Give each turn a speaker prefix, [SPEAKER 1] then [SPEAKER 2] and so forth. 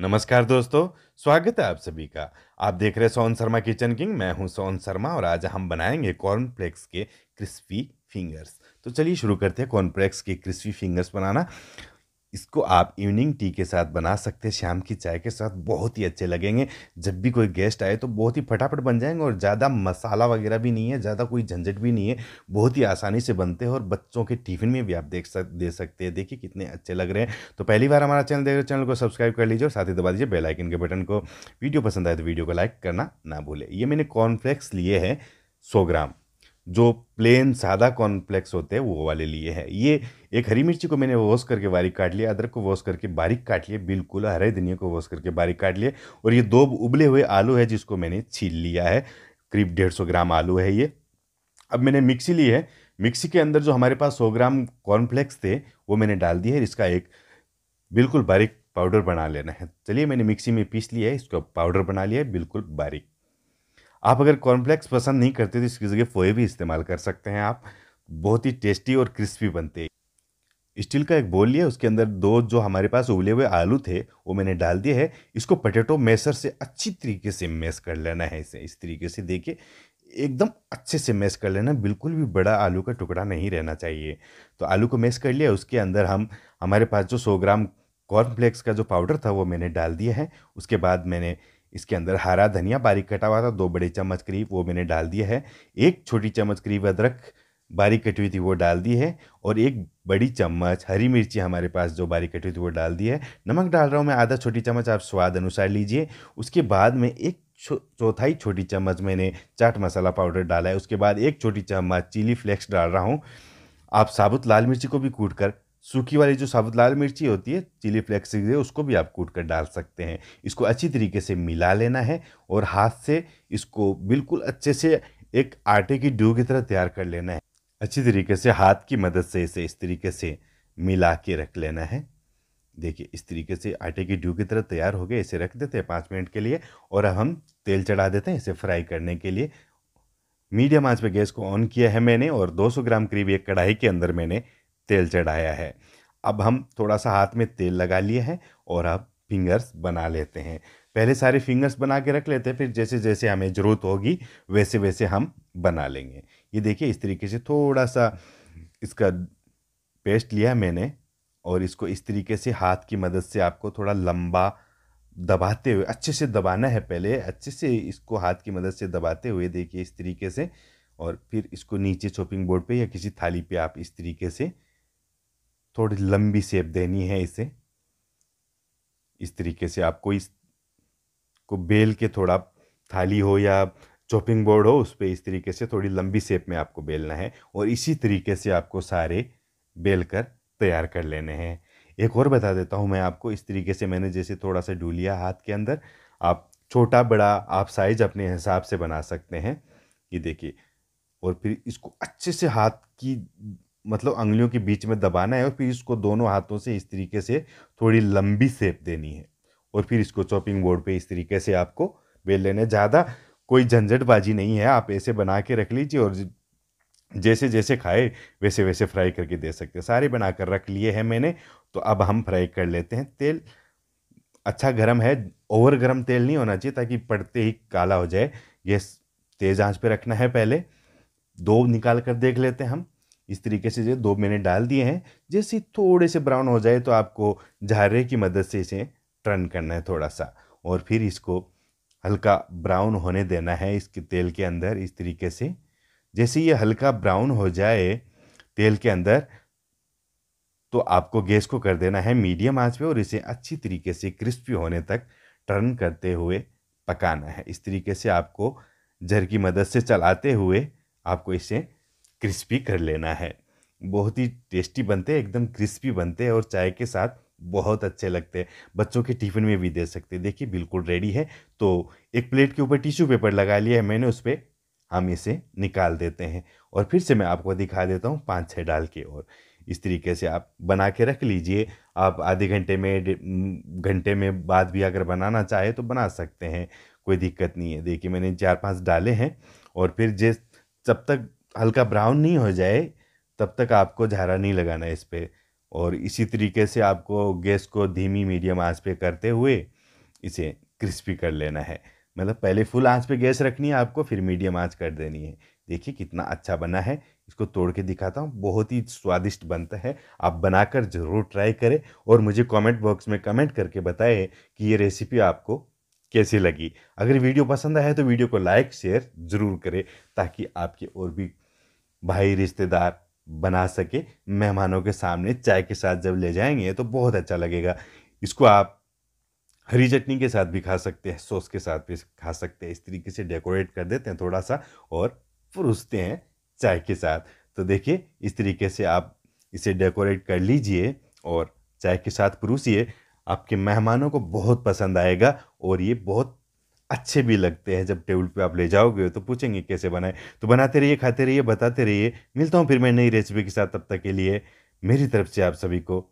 [SPEAKER 1] नमस्कार दोस्तों स्वागत है आप सभी का आप देख रहे हैं सोहन शर्मा किचन किंग मैं हूं सोहन शर्मा और आज हम बनाएंगे कॉर्नफ्लेक्स के क्रिस्पी फिंगर्स तो चलिए शुरू करते हैं कॉर्नफ्लेक्स के क्रिस्पी फिंगर्स बनाना इसको आप इवनिंग टी के साथ बना सकते हैं शाम की चाय के साथ बहुत ही अच्छे लगेंगे जब भी कोई गेस्ट आए तो बहुत ही फटाफट बन जाएंगे और ज़्यादा मसाला वगैरह भी नहीं है ज़्यादा कोई झंझट भी नहीं है बहुत ही आसानी से बनते हैं और बच्चों के टिफिन में भी आप देख सक दे सकते हैं देखिए कितने अच्छे लग रहे हैं तो पहली बार हमारा चैनल देख रहे चैनल को सब्सक्राइब कर लीजिए और साथ ही दबा दीजिए बेलाइकन के बटन को वीडियो पसंद आए तो वीडियो को लाइक करना ना भूलें ये मैंने कॉर्नफ्लेक्स लिए है सौ ग्राम जो प्लेन सादा कॉर्नफ्लेक्स होते हैं वो वाले लिए हैं ये एक हरी मिर्ची को मैंने वॉश करके बारीक काट लिया अदरक को वॉश करके बारीक काट लिए बिल्कुल हरे धनिया को वॉश करके बारीक काट लिए और ये दो उबले हुए आलू है जिसको मैंने छील लिया है करीब डेढ़ सौ ग्राम आलू है ये अब मैंने मिक्सी ली है मिक्सी के अंदर जो हमारे पास सौ ग्राम कॉर्नफ्लेक्स थे वो मैंने डाल दिए है इसका एक बिल्कुल बारीक पाउडर बना लेना है चलिए मैंने मिक्सी में पीस लिया है इसका पाउडर बना लिया है बिल्कुल बारीक आप अगर कॉर्नफ्लेक्स पसंद नहीं करते तो इसकी जगह फोए भी इस्तेमाल कर सकते हैं आप बहुत ही टेस्टी और क्रिस्पी बनते हैं स्टील का एक बोल लिया उसके अंदर दो जो हमारे पास उबले हुए आलू थे वो मैंने डाल दिए है इसको पटेटो मैसर से अच्छी तरीके से मैस कर लेना है इसे इस तरीके से देखिए एकदम अच्छे से मैस कर लेना बिल्कुल भी बड़ा आलू का टुकड़ा नहीं रहना चाहिए तो आलू को मैस कर लिया उसके अंदर हम हमारे पास जो सौ ग्राम कॉर्नफ्लेक्स का जो पाउडर था वो मैंने डाल दिया है उसके बाद मैंने इसके अंदर हरा धनिया बारीक कटा हुआ था दो बड़े चम्मच करीब वो मैंने डाल दिया है एक छोटी चम्मच करीब अदरक बारीक कटी हुई थी वो डाल दी है और एक बड़ी चम्मच हरी मिर्ची हमारे पास जो बारीक कटी हुई थी वो डाल दी है नमक डाल रहा हूँ मैं आधा छोटी चम्मच आप स्वाद अनुसार लीजिए उसके बाद में एक चौथाई छोटी चम्मच मैंने चाट मसाला पाउडर डाला है उसके बाद एक छोटी चम्मच चिली फ्लेक्स डाल रहा हूँ आप साबुत लाल मिर्ची को भी कूट कर सूखी वाली जो साबुत लाल मिर्ची होती है चिली फ्लेक्स है उसको भी आप कूट कर डाल सकते हैं इसको अच्छी तरीके से मिला लेना है और हाथ से इसको बिल्कुल अच्छे से एक आटे की डो की तरह तैयार कर लेना है अच्छी तरीके से हाथ की मदद से इसे इस तरीके से मिला के रख लेना है देखिए इस तरीके से आटे की ड्यू की तरह तैयार हो गए इसे रख देते हैं पाँच मिनट के लिए और अब हम तेल चढ़ा देते हैं इसे फ्राई करने के लिए मीडियम आंच पे गैस को ऑन किया है मैंने और 200 ग्राम करीब एक कढ़ाई के अंदर मैंने तेल चढ़ाया है अब हम थोड़ा सा हाथ में तेल लगा लिए हैं और अब फिंगर्स बना लेते हैं पहले सारे फिंगर्स बना के रख लेते हैं फिर जैसे जैसे हमें ज़रूरत होगी वैसे वैसे हम बना लेंगे ये देखिए इस तरीके से थोड़ा सा इसका पेस्ट लिया मैंने और इसको इस तरीके से हाथ की मदद से आपको थोड़ा लंबा दबाते हुए अच्छे से दबाना है पहले अच्छे से इसको हाथ की मदद से दबाते हुए देखिए इस तरीके से और फिर इसको नीचे चॉपिंग बोर्ड पे या किसी थाली पे आप इस तरीके से थोड़ी लंबी सेप देनी है इसे इस तरीके से आपको इस को बेल के थोड़ा थाली हो या चॉपिंग बोर्ड हो उस पर इस तरीके से थोड़ी लंबी सेप में आपको बेलना है और इसी तरीके से आपको सारे बेल कर तैयार कर लेने हैं एक और बता देता हूँ मैं आपको इस तरीके से मैंने जैसे थोड़ा सा डूलिया हाथ के अंदर आप छोटा बड़ा आप साइज अपने हिसाब से बना सकते हैं ये देखिए और फिर इसको अच्छे से हाथ की मतलब उंगलियों के बीच में दबाना है और फिर इसको दोनों हाथों से इस तरीके से थोड़ी लंबी सेप देनी है और फिर इसको चॉपिंग बोर्ड पे इस तरीके से आपको बेल लेना ज़्यादा कोई झंझटबाजी नहीं है आप ऐसे बना के रख लीजिए और जैसे जैसे खाए वैसे वैसे फ्राई करके दे सकते हैं सारे बना कर रख लिए हैं मैंने तो अब हम फ्राई कर लेते हैं तेल अच्छा गर्म है ओवर गर्म तेल नहीं होना चाहिए ताकि पड़ते ही काला हो जाए गैस तेज़ आंच पे रखना है पहले दो निकाल कर देख लेते हैं हम इस तरीके से जो दो मैंने डाल दिए हैं जैसे थोड़े से ब्राउन हो जाए तो आपको झारे की मदद से इसे टर्न करना है थोड़ा सा और फिर इसको हल्का ब्राउन होने देना है इसके तेल के अंदर इस तरीके से जैसे ये हल्का ब्राउन हो जाए तेल के अंदर तो आपको गैस को कर देना है मीडियम आंच पे और इसे अच्छी तरीके से क्रिस्पी होने तक टर्न करते हुए पकाना है इस तरीके से आपको जर की मदद से चलाते हुए आपको इसे क्रिस्पी कर लेना है बहुत ही टेस्टी बनते हैं एकदम क्रिस्पी बनते हैं और चाय के साथ बहुत अच्छे लगते हैं बच्चों के टिफ़िन में भी दे सकते हैं देखिए बिल्कुल रेडी है तो एक प्लेट के ऊपर टिश्यू पेपर लगा लिया है मैंने उस पर हम इसे निकाल देते हैं और फिर से मैं आपको दिखा देता हूँ पाँच छः डाल के और इस तरीके से आप बना के रख लीजिए आप आधे घंटे में घंटे में बाद भी अगर बनाना चाहे तो बना सकते हैं कोई दिक्कत नहीं है देखिए मैंने चार पांच डाले हैं और फिर जिस जब तक हल्का ब्राउन नहीं हो जाए तब तक आपको झारा नहीं लगाना है इस पर और इसी तरीके से आपको गैस को धीमी मीडियम आंच पे करते हुए इसे क्रिस्पी कर लेना है मतलब पहले फुल आंच पे गैस रखनी है आपको फिर मीडियम आंच कर देनी है देखिए कितना अच्छा बना है इसको तोड़ के दिखाता हूँ बहुत ही स्वादिष्ट बनता है आप बनाकर ज़रूर ट्राई करें और मुझे कमेंट बॉक्स में कमेंट करके बताएं कि ये रेसिपी आपको कैसी लगी अगर वीडियो पसंद आए तो वीडियो को लाइक शेयर ज़रूर करें ताकि आपके और भी भाई रिश्तेदार बना सके मेहमानों के सामने चाय के साथ जब ले जाएंगे तो बहुत अच्छा लगेगा इसको आप हरी चटनी के साथ भी खा सकते हैं सॉस के साथ भी खा सकते हैं इस तरीके से डेकोरेट कर देते हैं थोड़ा सा और परोसते हैं चाय के साथ तो देखिए इस तरीके से आप इसे डेकोरेट कर लीजिए और चाय के साथ परोसिए आपके मेहमानों को बहुत पसंद आएगा और ये बहुत अच्छे भी लगते हैं जब टेबल पे आप ले जाओगे तो पूछेंगे कैसे बनाए तो बनाते रहिए खाते रहिए बताते रहिए मिलता हूँ फिर मैं नई रेसिपी के साथ तब तक के लिए मेरी तरफ से आप सभी को